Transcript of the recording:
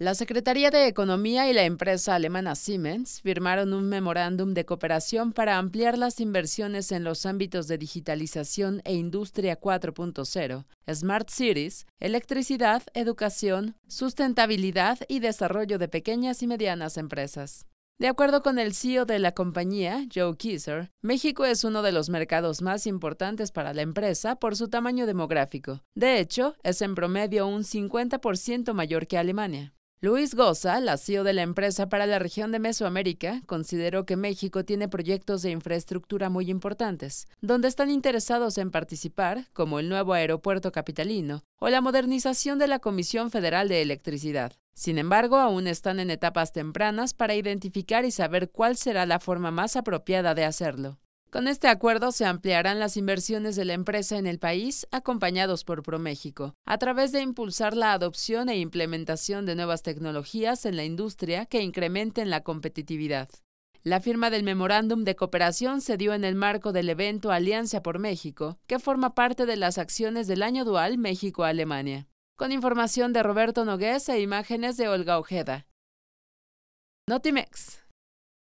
La Secretaría de Economía y la empresa alemana Siemens firmaron un memorándum de cooperación para ampliar las inversiones en los ámbitos de digitalización e industria 4.0, smart cities, electricidad, educación, sustentabilidad y desarrollo de pequeñas y medianas empresas. De acuerdo con el CEO de la compañía, Joe Kisser, México es uno de los mercados más importantes para la empresa por su tamaño demográfico. De hecho, es en promedio un 50% mayor que Alemania. Luis Goza, la CEO de la empresa para la región de Mesoamérica, consideró que México tiene proyectos de infraestructura muy importantes, donde están interesados en participar, como el nuevo aeropuerto capitalino o la modernización de la Comisión Federal de Electricidad. Sin embargo, aún están en etapas tempranas para identificar y saber cuál será la forma más apropiada de hacerlo. Con este acuerdo se ampliarán las inversiones de la empresa en el país, acompañados por ProMéxico, a través de impulsar la adopción e implementación de nuevas tecnologías en la industria que incrementen la competitividad. La firma del memorándum de cooperación se dio en el marco del evento Alianza por México, que forma parte de las acciones del año dual México-Alemania. Con información de Roberto Nogués e imágenes de Olga Ojeda. Notimex.